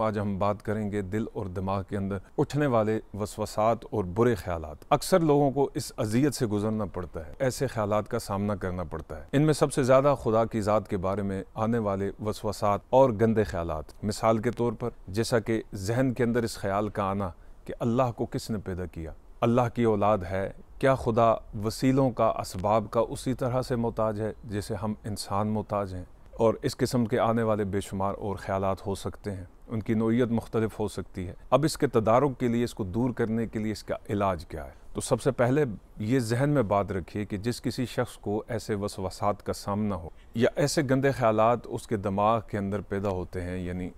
में आज हम बात करेंगे दिल और दिमाग के अंदर उठने वाले वसवसात और बुरे ख्याल अक्सर लोगों को इस अजियत से गुजरना पड़ता है ऐसे ख्याल का सामना करना पड़ता है इनमें सबसे ज़्यादा खुदा की ज़ात के बारे में आने वाले वसवसात और गंदे ख्याल मिसाल के तौर पर जैसा कि जहन के अंदर इस ख्याल का आना कि अल्लाह को किसने पैदा किया अल्लाह की औलाद है क्या खुदा वसीलों का इसबाब का उसी तरह से मोहताज है जैसे हम इंसान मोहताज हैं और इस किस्म के आने वाले बेशुमार और ख्याल हो सकते हैं उनकी नोयत मुख्तलिफ हो सकती है अब इसके तदारक के लिए इसको दूर करने के लिए इसका इलाज क्या है तो सबसे पहले ये जहन में बात रखिए कि जिस किसी शख्स को ऐसे वसवासात का सामना हो या ऐसे गंदे ख्याल उसके दिमाग के अंदर पैदा होते हैं यानी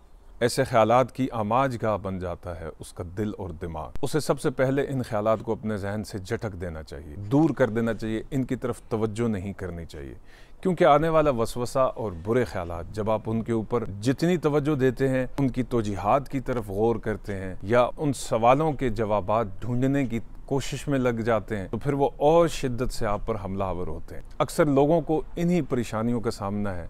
ऐसे ख्याल की आमाज गाह बन जाता है उसका दिल और दिमाग उसे सबसे पहले इन ख्याल को अपने जहन से झटक देना चाहिए दूर कर देना चाहिए इनकी तरफ तवज्जो नहीं करनी चाहिए क्योंकि आने वाला वसवसा और बुरे ख्याल जब आप उनके ऊपर जितनी तवज्जो देते हैं उनकी तोजीहत की तरफ गौर करते हैं या उन सवालों के जवाब ढूंढने की कोशिश में लग जाते हैं तो फिर वो और शिद्दत से आप पर हमलावर होते हैं अक्सर लोगों को इन्हीं परेशानियों का सामना है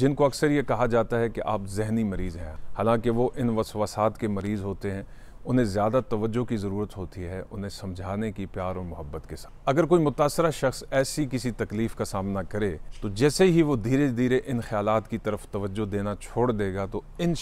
जिनको अक्सर ये कहा जाता है कि आप जहनी मरीज़ हैं हालांकि वो इन वसवसात के मरीज़ होते हैं उन्हें ज़्यादा तवज्जो की ज़रूरत होती है उन्हें समझाने की प्यार और मोहब्बत के साथ अगर कोई मुतासर शख्स ऐसी किसी तकलीफ़ का सामना करे तो जैसे ही वो धीरे धीरे इन ख्याल की तरफ तवज्जो देना छोड़ देगा तो इन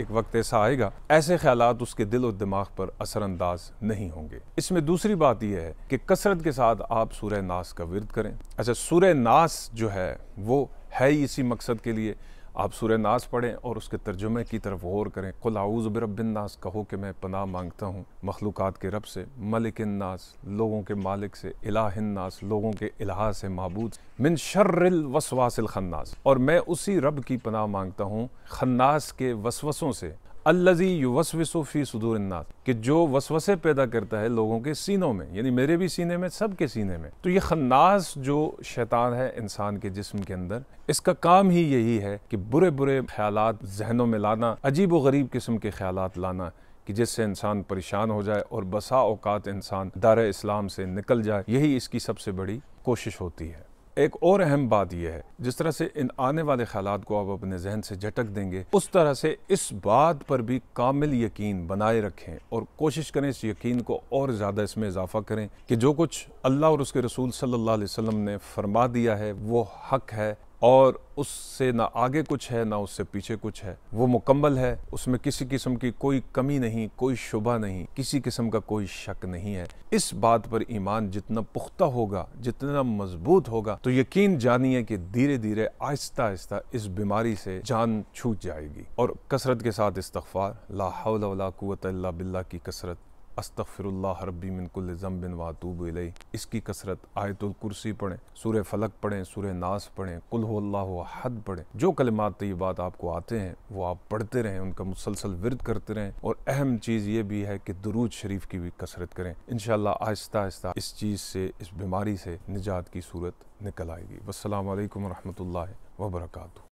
एक वक्त ऐसा आएगा ऐसे ख्याल उसके दिल और दिमाग पर असरअंदाज नहीं होंगे इसमें दूसरी बात यह है कि कसरत के साथ आप सूर्य नास का विरद करें अच्छा सूर्य नास जो है वो है ही इसी मकसद के लिए आप सूर्य नास पढ़ें और उसके तर्जुमे की तरफ गौर करें कुल आऊज बिरबिन नास कहो कि मैं पनाह मांगता हूँ मखलूक के रब से मलिक नास लोगों के मालिक से इलाहन नास लोगों के इलाह से महबूद मिन शर्रिल वसवासिल खन्नास और मैं उसी रब की पनाह मांगता हूँ खन्नास के वसवसों से अल्लजी युवसविसफ़ी सदूरन्नास कि जो वसवसे पैदा करता है लोगों के सीनों में यानी मेरे भी सीने में सब के सीने में तो ये खन्नास जो शैतान है इंसान के जिस्म के अंदर इसका काम ही यही है कि बुरे बुरे ख्याल जहनों में लाना अजीब व गरीब किस्म के ख्याल लाना कि जिससे इंसान परेशान हो जाए और बसा औकात इंसान दार इस्लाम से निकल जाए यही इसकी सबसे बड़ी कोशिश होती है एक और अहम बात यह है जिस तरह से इन आने वाले ख्याल को आप अपने जहन से झटक देंगे उस तरह से इस बात पर भी कामिल यकीन बनाए रखें और कोशिश करें इस यकीन को और ज़्यादा इसमें इजाफा करें कि जो कुछ अल्लाह और उसके रसूल सल्ला वसम ने फरमा दिया है वो हक है और उससे ना आगे कुछ है ना उससे पीछे कुछ है वो मुकम्मल है उसमें किसी किस्म की कोई कमी नहीं कोई शुबा नहीं किसी किस्म का कोई शक नहीं है इस बात पर ईमान जितना पुख्ता होगा जितना मजबूत होगा तो यकीन जानिए कि धीरे धीरे आहिस्ता आहिस्ता इस बीमारी से जान छूट जाएगी और कसरत के साथ इस्तफार ला कुत बिल्ला की कसरत अस्तफ़िरुल्लाह रब्बी मिनकुल ज़म्बिन वातूब इसकी कसरत आयतुल कुर्सी पढ़ें सूर फलक पढ़ें सूर नास पढ़ें कुल हद पढ़ें जो कलमात बात आपको आते हैं वो आप पढ़ते रहें उनका मुसलसल विरद करते रहें और अहम चीज़ ये भी है कि दरूद शरीफ की भी कसरत करें इन आहिस्ता आहिस्ता इस चीज़ से इस बीमारी से निजात की सूरत निकल आएगी वालकम वरहमल वर्का